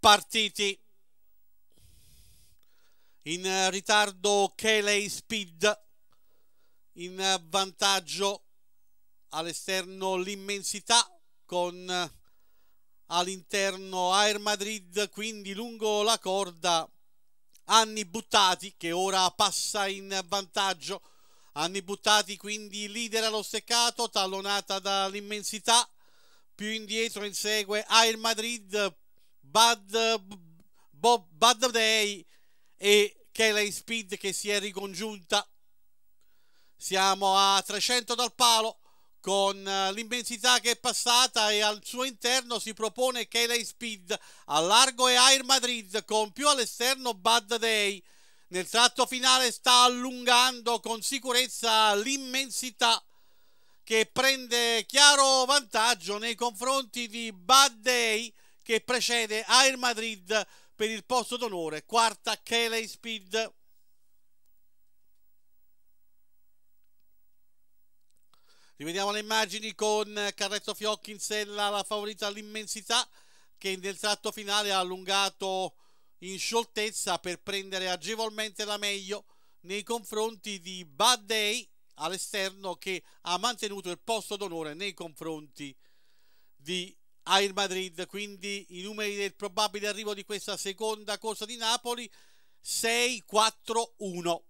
partiti. In eh, ritardo Kelly Speed, in eh, vantaggio all'esterno l'immensità con eh, all'interno Air Madrid, quindi lungo la corda Anni Buttati che ora passa in vantaggio. Anni Buttati quindi leader allo steccato, tallonata dall'immensità. Più indietro insegue Air Madrid, Bad, Bob, Bad Day e Kelly Speed che si è ricongiunta. Siamo a 300 dal palo con eh, l'immensità che è passata e al suo interno si propone Kelly Speed a largo e Air Madrid con più all'esterno Bad Day. Nel tratto finale sta allungando con sicurezza l'immensità che prende chiaro vantaggio nei confronti di Bad Day che precede Air Madrid per il posto d'onore, quarta Kelly Speed. Rivediamo le immagini con Carrezzo Fiocchi in sella, la favorita all'immensità che nel tratto finale ha allungato in scioltezza per prendere agevolmente la meglio nei confronti di Bad Day all'esterno che ha mantenuto il posto d'onore nei confronti di ha il Madrid, quindi i numeri del probabile arrivo di questa seconda corsa di Napoli 6-4-1.